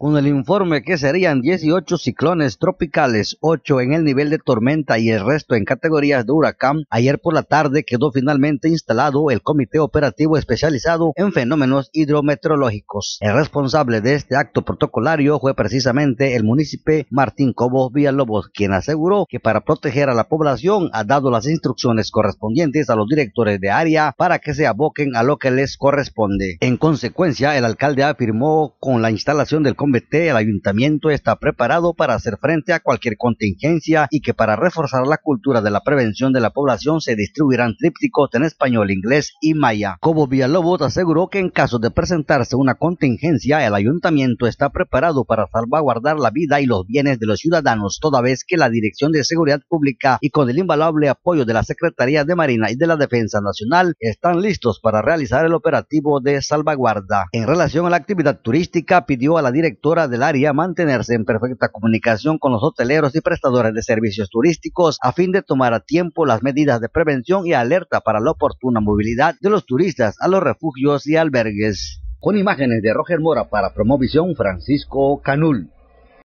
con el informe que serían 18 ciclones tropicales, 8 en el nivel de tormenta y el resto en categorías de huracán, ayer por la tarde quedó finalmente instalado el Comité Operativo Especializado en Fenómenos Hidrometeorológicos. El responsable de este acto protocolario fue precisamente el municipio Martín Cobos Villalobos, quien aseguró que para proteger a la población ha dado las instrucciones correspondientes a los directores de área para que se aboquen a lo que les corresponde. En consecuencia, el alcalde afirmó con la instalación del comité el ayuntamiento está preparado para hacer frente a cualquier contingencia y que para reforzar la cultura de la prevención de la población se distribuirán trípticos en español, inglés y maya. Cobo Villalobos aseguró que en caso de presentarse una contingencia, el ayuntamiento está preparado para salvaguardar la vida y los bienes de los ciudadanos, toda vez que la Dirección de Seguridad Pública y con el invaluable apoyo de la Secretaría de Marina y de la Defensa Nacional están listos para realizar el operativo de salvaguarda. En relación a la actividad turística, pidió a la dirección del área mantenerse en perfecta comunicación con los hoteleros y prestadores de servicios turísticos a fin de tomar a tiempo las medidas de prevención y alerta para la oportuna movilidad de los turistas a los refugios y albergues. Con imágenes de Roger Mora para Promovisión Francisco Canul.